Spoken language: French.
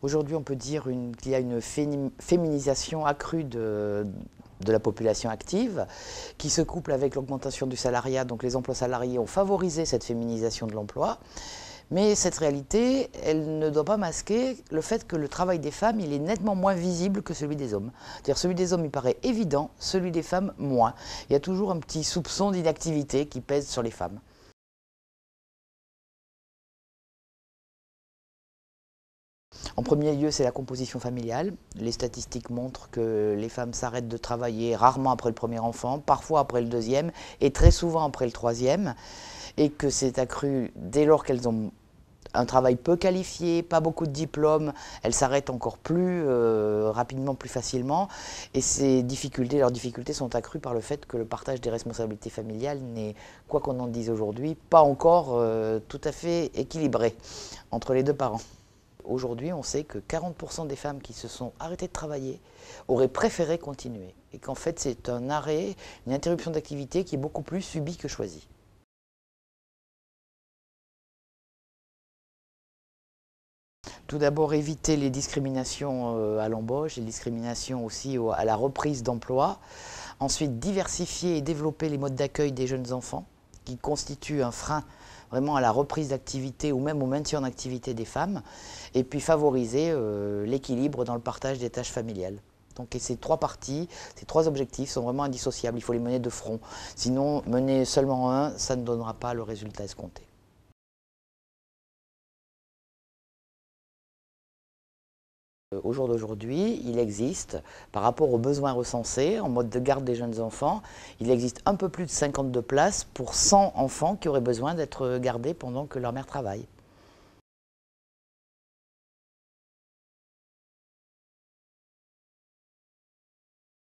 Aujourd'hui, on peut dire qu'il y a une féminisation accrue de, la population active, qui se couple avec l'augmentation du salariat. Donc les emplois salariés ont favorisé cette féminisation de l'emploi. Mais cette réalité, elle ne doit pas masquer le fait que le travail des femmes, il est nettement moins visible que celui des hommes. C'est-à-dire celui des hommes, il paraît évident, celui des femmes, moins. Il y a toujours un petit soupçon d'inactivité qui pèse sur les femmes. En premier lieu, c'est la composition familiale. Les statistiques montrent que les femmes s'arrêtent de travailler rarement après le premier enfant, parfois après le deuxième et très souvent après le troisième, et que c'est accru dès lors qu'elles ont un travail peu qualifié, pas beaucoup de diplômes, elles s'arrêtent encore plus euh, rapidement, plus facilement. Et ces difficultés, leurs difficultés sont accrues par le fait que le partage des responsabilités familiales n'est, quoi qu'on en dise aujourd'hui, pas encore euh, tout à fait équilibré entre les deux parents. Aujourd'hui, on sait que 40% des femmes qui se sont arrêtées de travailler auraient préféré continuer. Et qu'en fait, c'est un arrêt, une interruption d'activité qui est beaucoup plus subie que choisie. Tout d'abord, éviter les discriminations euh, à l'embauche, les discriminations aussi à la reprise d'emploi. Ensuite, diversifier et développer les modes d'accueil des jeunes enfants qui constitue un frein vraiment à la reprise d'activité ou même au maintien d'activité des femmes, et puis favoriser euh, l'équilibre dans le partage des tâches familiales. Donc ces trois parties, ces trois objectifs sont vraiment indissociables, il faut les mener de front. Sinon, mener seulement un, ça ne donnera pas le résultat escompté. Euh, au jour d'aujourd'hui, il existe, par rapport aux besoins recensés en mode de garde des jeunes enfants, il existe un peu plus de 52 places pour 100 enfants qui auraient besoin d'être gardés pendant que leur mère travaille.